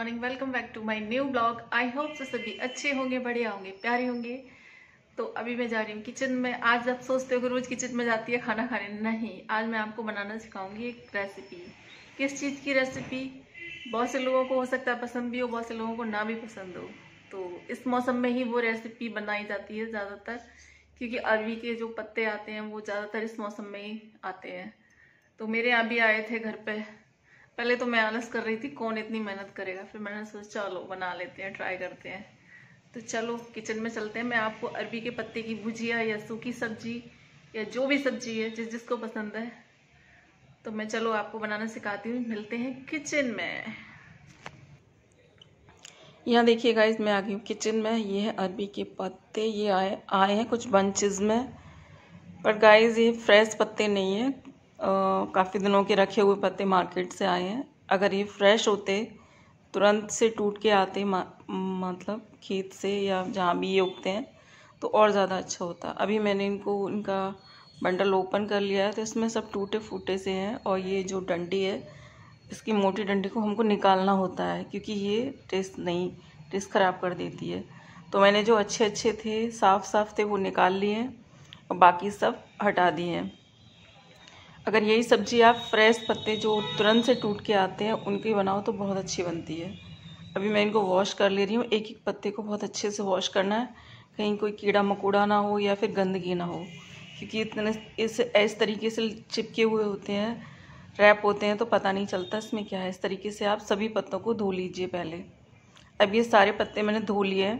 morning welcome back to my new blog I hope से सभी अच्छे होंगे बढ़िया होंगे प्यारे होंगे तो अभी मैं जा रही हूँ किचन में आज आप सोचते हो रोज किचन में जाती है खाना खाने नहीं आज मैं आपको बनाना सिखाऊंगी एक रेसिपी किस चीज़ की रेसिपी बहुत से लोगों को हो सकता है पसंद भी हो बहुत से लोगों को ना भी पसंद हो तो इस मौसम में ही वो रेसिपी बनाई जाती है ज़्यादातर क्योंकि अरवी के जो पत्ते आते हैं वो ज़्यादातर इस मौसम में ही आते हैं तो मेरे यहाँ भी आए थे घर पर पहले तो मैं आलस कर रही थी कौन इतनी मेहनत करेगा फिर मैंने सोचा चलो बना लेते हैं ट्राई करते हैं तो चलो किचन में चलते हैं मैं आपको अरबी के पत्ते की भुजिया या सूखी सब्जी या जो भी सब्जी है जिस जिसको पसंद है तो मैं चलो आपको बनाना सिखाती हूँ मिलते हैं किचन में यहाँ देखिए इस मैं आ गई हूँ किचन में ये है अरबी के पत्ते ये आए आए हैं कुछ बंचेस में पर गाइज ये फ्रेश पत्ते नहीं है काफ़ी दिनों के रखे हुए पत्ते मार्केट से आए हैं अगर ये फ्रेश होते तुरंत से टूट के आते मतलब खेत से या जहाँ भी ये उगते हैं तो और ज़्यादा अच्छा होता अभी मैंने इनको इनका बंडल ओपन कर लिया है तो इसमें सब टूटे फूटे से हैं और ये जो डंडी है इसकी मोटी डंडी को हमको निकालना होता है क्योंकि ये टेस्ट नहीं टेस्ट ख़राब कर देती है तो मैंने जो अच्छे अच्छे थे साफ़ साफ़ थे वो निकाल लिए और बाकी सब हटा दिए हैं अगर यही सब्ज़ी आप फ्रेश पत्ते जो तुरंत से टूट के आते हैं उनकी बनाओ तो बहुत अच्छी बनती है अभी मैं इनको वॉश कर ले रही हूँ एक एक पत्ते को बहुत अच्छे से वॉश करना है कहीं कोई कीड़ा मकोड़ा ना हो या फिर गंदगी ना हो क्योंकि इतने इस इस तरीके से चिपके हुए होते हैं रैप होते हैं तो पता नहीं चलता इसमें क्या है इस तरीके से आप सभी पत्तों को धो लीजिए पहले अब ये सारे पत्ते मैंने धो लिए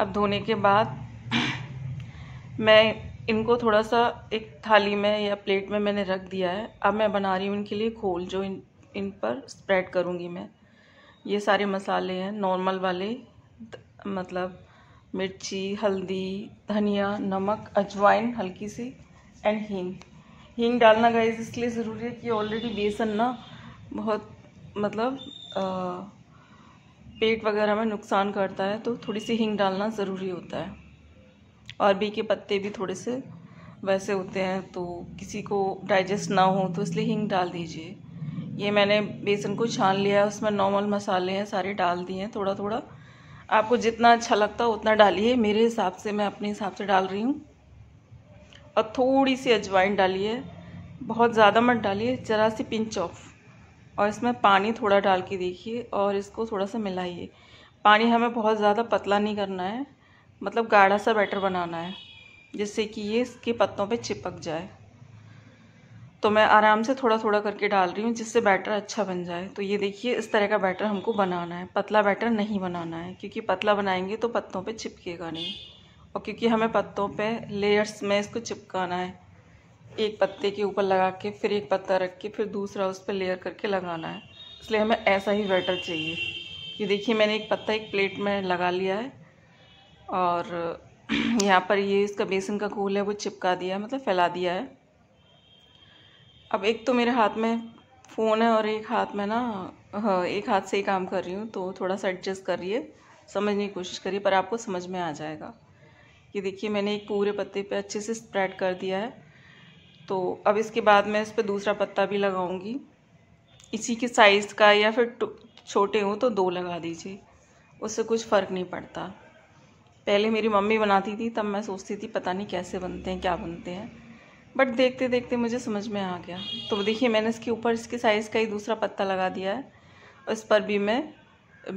अब धोने के बाद मैं इनको थोड़ा सा एक थाली में या प्लेट में मैंने रख दिया है अब मैं बना रही हूँ इनके लिए खोल जो इन इन पर स्प्रेड करूँगी मैं ये सारे मसाले हैं नॉर्मल वाले मतलब मिर्ची हल्दी धनिया नमक अजवाइन हल्की सी एंड हींग हींग डालना गाइज इसलिए ज़रूरी है कि ऑलरेडी बेसन ना बहुत मतलब आ, पेट वगैरह में नुकसान करता है तो थोड़ी सी हींग डालना ज़रूरी होता है अरबी के पत्ते भी थोड़े से वैसे होते हैं तो किसी को डाइजेस्ट ना हो तो इसलिए हिंग डाल दीजिए ये मैंने बेसन को छान लिया है उसमें नॉर्मल मसाले हैं सारे डाल दिए हैं थोड़ा थोड़ा आपको जितना अच्छा लगता है उतना डालिए मेरे हिसाब से मैं अपने हिसाब से डाल रही हूँ और थोड़ी सी अजवाइन डालिए बहुत ज़्यादा मत डालिए ज़रा सी पिंच ऑफ और इसमें पानी थोड़ा डाल के देखिए और इसको थोड़ा सा मिलाइए पानी हमें बहुत ज़्यादा पतला नहीं करना है मतलब गाढ़ा सा बैटर बनाना है जिससे कि ये इसके पत्तों पे चिपक जाए तो मैं आराम से थोड़ा थोड़ा करके डाल रही हूँ जिससे बैटर अच्छा बन जाए तो ये देखिए इस तरह का बैटर हमको बनाना है पतला बैटर नहीं बनाना है क्योंकि पतला बनाएंगे तो पत्तों पे चिपकेगा नहीं और क्योंकि हमें पत्तों पे लेयर्स में इसको चिपकाना है एक पत्ते के ऊपर लगा के फिर एक पत्ता रख के फिर दूसरा उस पर लेयर करके लगाना है इसलिए हमें ऐसा ही बैटर चाहिए ये देखिए मैंने एक पत्ता एक प्लेट में लगा लिया है और यहाँ पर ये इसका बेसन का घोल है वो चिपका दिया है मतलब फैला दिया है अब एक तो मेरे हाथ में फ़ोन है और एक हाथ में ना हाँ, एक हाथ से ही काम कर रही हूँ तो थोड़ा सा एडजस्ट करिए समझने की कोशिश करिए पर आपको समझ में आ जाएगा कि देखिए मैंने एक पूरे पत्ते पे अच्छे से स्प्रेड कर दिया है तो अब इसके बाद मैं इस पर दूसरा पत्ता भी लगाऊंगी इसी के साइज़ का या फिर छोटे हों तो दो लगा दीजिए उससे कुछ फ़र्क नहीं पड़ता पहले मेरी मम्मी बनाती थी तब मैं सोचती थी पता नहीं कैसे बनते हैं क्या बनते हैं बट देखते देखते मुझे समझ में आ गया तो देखिए मैंने इसके ऊपर इसके साइज़ का ही दूसरा पत्ता लगा दिया है और इस पर भी मैं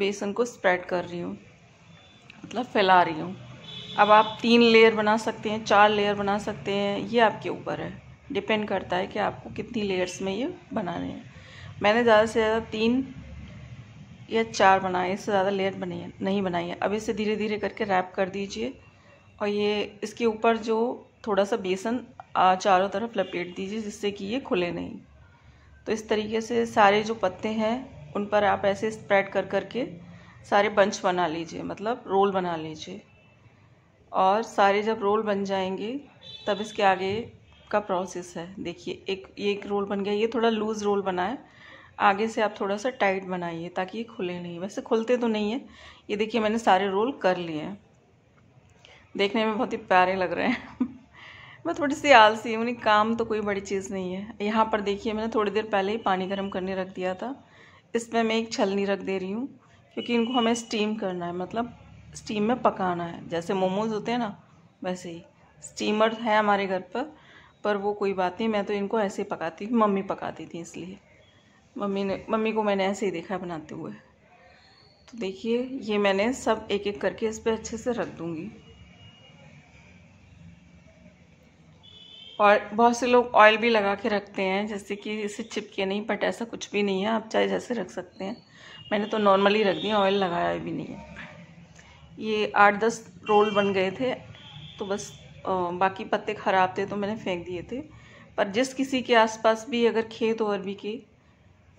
बेसन को स्प्रेड कर रही हूँ मतलब फैला रही हूँ अब आप तीन लेयर बना सकते हैं चार लेयर बना सकते हैं ये आपके ऊपर है डिपेंड करता है कि आपको कितनी लेयर्स में ये बनाने हैं मैंने ज़्यादा से ज़्यादा तीन या चार बनाए इससे ज़्यादा लेयर बनाइए नहीं बनाइए अब इसे धीरे धीरे करके रैप कर दीजिए और ये इसके ऊपर जो थोड़ा सा बेसन चारों तरफ लपेट दीजिए जिससे कि ये खुले नहीं तो इस तरीके से सारे जो पत्ते हैं उन पर आप ऐसे स्प्रेड कर कर के सारे बंच बना लीजिए मतलब रोल बना लीजिए और सारे जब रोल बन जाएंगे तब इसके आगे का प्रोसेस है देखिए एक ये एक रोल बन गया ये थोड़ा लूज़ रोल बना है आगे से आप थोड़ा सा टाइट बनाइए ताकि ये खुले नहीं वैसे खुलते तो नहीं है ये देखिए मैंने सारे रोल कर लिए हैं देखने में बहुत ही प्यारे लग रहे हैं मैं थोड़ी सी आलसी हूँ काम तो कोई बड़ी चीज़ नहीं है यहाँ पर देखिए मैंने थोड़ी देर पहले ही पानी गर्म करने रख दिया था इसमें मैं एक छलनी रख दे रही हूँ क्योंकि इनको हमें स्टीम करना है मतलब स्टीम में पकाना है जैसे मोमोज होते हैं ना वैसे ही स्टीमर है हमारे घर पर पर वो कोई बात नहीं मैं तो इनको ऐसे ही पकाती हूँ मम्मी पकाती थी इसलिए मम्मी ने मम्मी को मैंने ऐसे ही देखा है बनाते हुए तो देखिए ये मैंने सब एक एक करके इस पर अच्छे से रख दूँगी और बहुत से लोग ऑयल भी लगा के रखते हैं जैसे कि इसे चिपके नहीं बट ऐसा कुछ भी नहीं है आप चाहे जैसे रख सकते हैं मैंने तो नॉर्मली रख दिया ऑयल लगाया भी नहीं है ये आठ दस रोल बन गए थे तो बस बाकी पत्ते ख़राब थे तो मैंने फेंक दिए थे पर जिस किसी के आसपास भी अगर खेत और भी की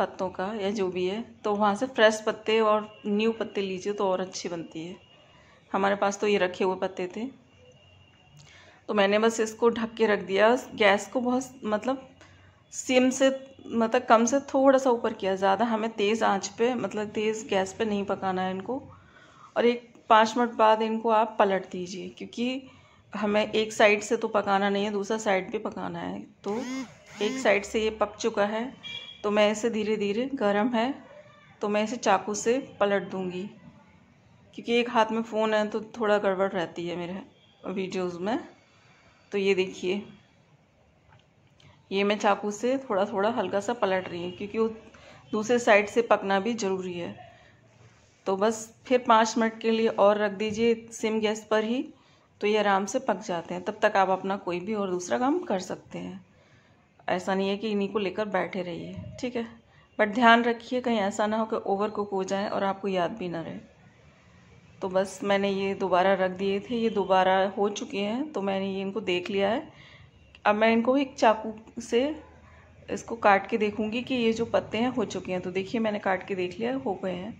पत्तों का या जो भी है तो वहाँ से फ्रेश पत्ते और न्यू पत्ते लीजिए तो और अच्छी बनती है हमारे पास तो ये रखे हुए पत्ते थे तो मैंने बस इसको ढक के रख दिया गैस को बहुत मतलब सिम से मतलब कम से थोड़ा सा ऊपर किया ज़्यादा हमें तेज़ आंच पे मतलब तेज़ गैस पे नहीं पकाना है इनको और एक पाँच मिनट बाद इनको आप पलट दीजिए क्योंकि हमें एक साइड से तो पकाना नहीं है दूसरा साइड भी पकाना है तो एक साइड से ये पक चुका है तो मैं इसे धीरे धीरे गर्म है तो मैं इसे चाकू से पलट दूँगी क्योंकि एक हाथ में फ़ोन है तो थोड़ा गड़बड़ रहती है मेरे वीडियोस में तो ये देखिए ये मैं चाकू से थोड़ा थोड़ा हल्का सा पलट रही हूँ क्योंकि दूसरे साइड से पकना भी ज़रूरी है तो बस फिर पाँच मिनट के लिए और रख दीजिए सिम गैस पर ही तो ये आराम से पक जाते हैं तब तक आप अपना कोई भी और दूसरा काम कर सकते हैं ऐसा नहीं है कि इन्हीं को लेकर बैठे रहिए ठीक है बट ध्यान रखिए कहीं ऐसा ना हो कि ओवर कुक हो जाए और आपको याद भी ना रहे तो बस मैंने ये दोबारा रख दिए थे ये दोबारा हो चुके हैं तो मैंने ये इनको देख लिया है अब मैं इनको एक चाकू से इसको काट के देखूंगी कि ये जो पत्ते हैं हो चुके हैं तो देखिए मैंने काट के देख लिया हो गए हैं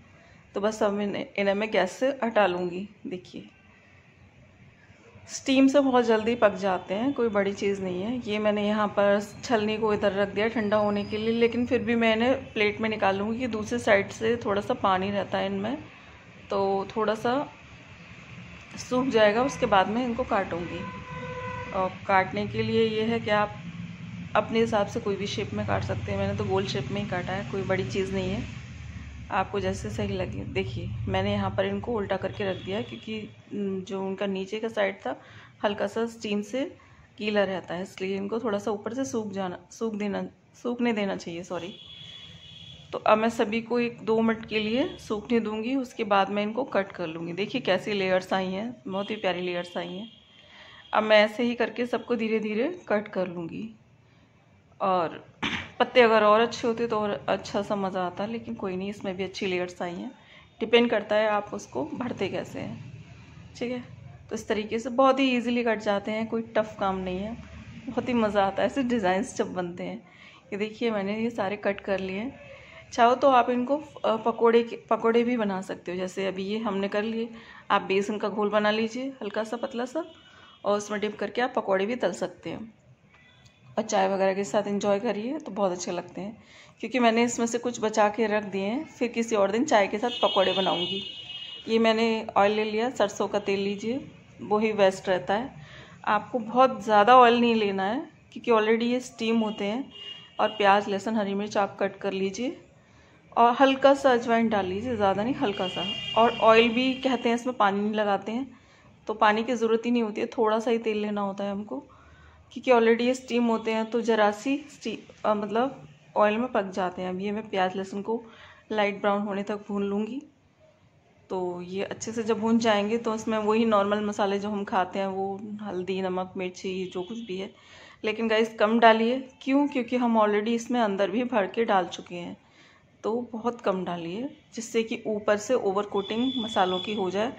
तो बस अब इन्हें मैं गैस से हटा लूँगी देखिए स्टीम से बहुत जल्दी पक जाते हैं कोई बड़ी चीज़ नहीं है ये मैंने यहाँ पर छलनी को इधर रख दिया ठंडा होने के लिए लेकिन फिर भी मैंने प्लेट में लूँगी कि दूसरी साइड से थोड़ा सा पानी रहता है इनमें तो थोड़ा सा सूख जाएगा उसके बाद में इनको काटूँगी और काटने के लिए ये है कि आप अपने हिसाब से कोई भी शेप में काट सकते हैं मैंने तो गोल शेप में ही काटा है कोई बड़ी चीज़ नहीं है आपको जैसे सही लगे देखिए मैंने यहाँ पर इनको उल्टा करके रख दिया क्योंकि जो उनका नीचे का साइड था हल्का सा स्टीम से गीला रहता है इसलिए इनको थोड़ा सा ऊपर से सूख जाना सूख देना सूखने देना चाहिए सॉरी तो अब मैं सभी को एक दो मिनट के लिए सूखने दूंगी उसके बाद मैं इनको कट कर लूँगी देखिए कैसी लेयर्स आई हैं बहुत ही प्यारी लेयर्स आई हैं अब मैं ऐसे ही करके सबको धीरे धीरे कट कर लूँगी और पत्ते अगर और अच्छे होते तो और अच्छा सा मज़ा आता लेकिन कोई नहीं इसमें भी अच्छी लेयर्स आई हैं डिपेंड करता है आप उसको भरते कैसे हैं ठीक है तो इस तरीके से बहुत ही इजीली कट जाते हैं कोई टफ़ काम नहीं है बहुत ही मज़ा आता है ऐसे डिज़ाइंस जब बनते हैं ये देखिए मैंने ये सारे कट कर लिए हैं चाहो तो आप इनको पकोड़े के पकोड़े भी बना सकते हो जैसे अभी ये हमने कर लिए आप बेसन का घोल बना लीजिए हल्का सा पतला सा और उसमें डिप करके आप पकोड़े भी तल सकते हैं और चाय वगैरह के साथ इंजॉय करिए तो बहुत अच्छे लगते हैं क्योंकि मैंने इसमें से कुछ बचा के रख दिए हैं फिर किसी और दिन चाय के साथ पकौड़े बनाऊँगी ये मैंने ऑयल ले लिया सरसों का तेल लीजिए वो ही बेस्ट रहता है आपको बहुत ज़्यादा ऑयल नहीं लेना है क्योंकि ऑलरेडी ये स्टीम होते हैं और प्याज लहसुन हरी मिर्च आप कट कर लीजिए और हल्का सा अजवाइन डाल लीजिए ज़्यादा नहीं हल्का सा और ऑयल भी कहते हैं इसमें पानी नहीं लगाते हैं तो पानी की ज़रूरत ही नहीं होती है थोड़ा सा ही तेल लेना होता है हमको क्योंकि ऑलरेडी ये स्टीम होते हैं तो जरा सी मतलब ऑयल में पक जाते हैं अब ये मैं प्याज लहसुन को लाइट ब्राउन होने तक भून लूँगी तो ये अच्छे से जब भून जाएंगे तो इसमें वही नॉर्मल मसाले जो हम खाते हैं वो हल्दी नमक मिर्ची ये जो कुछ भी है लेकिन गाइस कम डालिए क्यों क्योंकि हम ऑलरेडी इसमें अंदर भी भर के डाल चुके हैं तो बहुत कम डालिए जिससे कि ऊपर से ओवर कोटिंग मसालों की हो जाए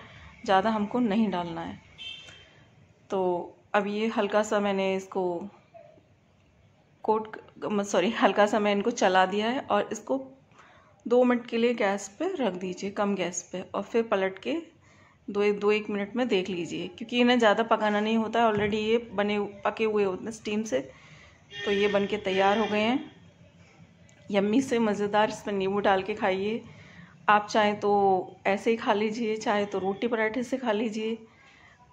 ज़्यादा हमको नहीं डालना है तो अब ये हल्का सा मैंने इसको कोट सॉरी हल्का सा मैं इनको चला दिया है और इसको दो मिनट के लिए गैस पे रख दीजिए कम गैस पे और फिर पलट के दो एक दो एक मिनट में देख लीजिए क्योंकि इन्हें ज़्यादा पकाना नहीं होता है ऑलरेडी ये बने पके हुए होते हैं स्टीम से तो ये बन के तैयार हो गए हैं यम्मी से मज़ेदार इसमें नींबू डाल के खाइए आप चाहें तो ऐसे ही खा लीजिए चाहे तो रोटी पराठे से खा लीजिए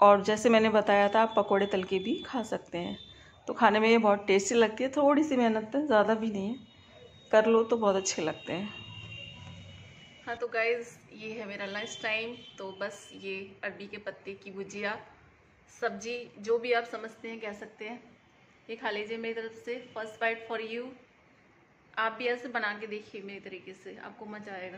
और जैसे मैंने बताया था आप पकौड़े तल के भी खा सकते हैं तो खाने में ये बहुत टेस्टी लगती है थोड़ी सी मेहनत है तो ज़्यादा भी नहीं है कर लो तो बहुत अच्छे लगते हैं हाँ तो गाइज़ ये है मेरा लंच टाइम तो बस ये अरबी के पत्ते की भुजिया सब्जी जो भी आप समझते हैं कह सकते हैं ये खा लीजिए मेरी तरफ से फर्स्ट बाइट फॉर यू आप भी ऐसे बना के देखिए मेरी तरीके से आपको मज़ा आएगा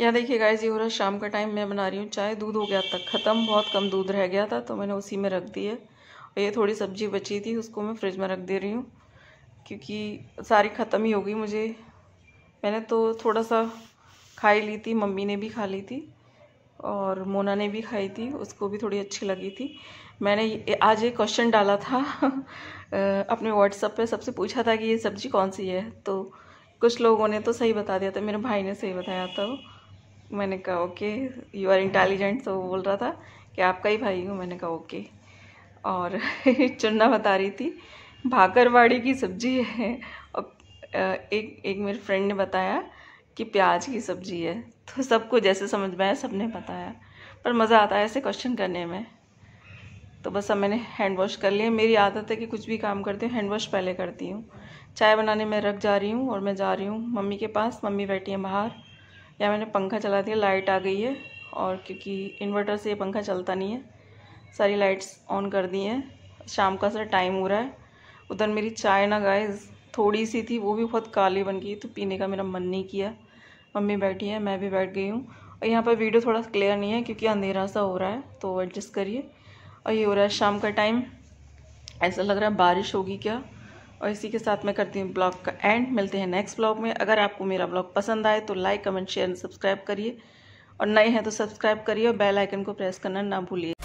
यहाँ देखिए गाइज ये हो रहा है शाम का टाइम मैं बना रही हूँ चाय दूध हो गया तक ख़त्म बहुत कम दूध रह गया था तो मैंने उसी में रख दी है और ये थोड़ी सब्जी बची थी उसको मैं फ्रिज में रख दे रही हूँ क्योंकि सारी ख़त्म ही हो गई मुझे मैंने तो थोड़ा सा खा ही ली थी मम्मी ने भी खा ली थी और मोना ने भी खाई थी उसको भी थोड़ी अच्छी लगी थी मैंने आज एक क्वेश्चन डाला था अपने व्हाट्सअप पे सबसे पूछा था कि ये सब्ज़ी कौन सी है तो कुछ लोगों ने तो सही बता दिया था मेरे भाई ने सही बताया था वो मैंने कहा ओके यू आर इंटेलिजेंट तो वो बोल रहा था कि आपका ही भाई हूँ मैंने कहा ओके और चुन्ना बता रही थी भाकरवाड़ी की सब्जी है और एक एक मेरे फ्रेंड ने बताया कि प्याज की सब्जी है तो सबको जैसे समझ में आया सबने बताया पर मज़ा आता है ऐसे क्वेश्चन करने में तो बस अब मैंने हैंड वॉश कर लिया मेरी आदत है कि कुछ भी काम करती हूँ हैंड वॉश पहले करती हूँ चाय बनाने में रख जा रही हूँ और मैं जा रही हूँ मम्मी के पास मम्मी बैठी हैं बाहर या मैंने पंखा चला दिया लाइट आ गई है और क्योंकि इन्वर्टर से ये पंखा चलता नहीं है सारी लाइट्स ऑन कर दी हैं शाम का सर टाइम हो रहा है उधर मेरी चाय ना गाइस थोड़ी सी थी वो भी बहुत काली बन गई तो पीने का मेरा मन नहीं किया मम्मी बैठी है मैं भी बैठ गई हूँ और यहाँ पर वीडियो थोड़ा क्लियर नहीं है क्योंकि अंधेरा सा हो रहा है तो एडजस्ट करिए और ये हो रहा है शाम का टाइम ऐसा लग रहा है बारिश होगी क्या और इसी के साथ मैं करती हूँ ब्लॉग का एंड मिलते हैं नेक्स्ट ब्लॉग में अगर आपको मेरा ब्लॉग पसंद आए तो like comment share and subscribe करिए और नए हैं तो सब्सक्राइब करिए और बेल आइकन को प्रेस करना ना भूलिए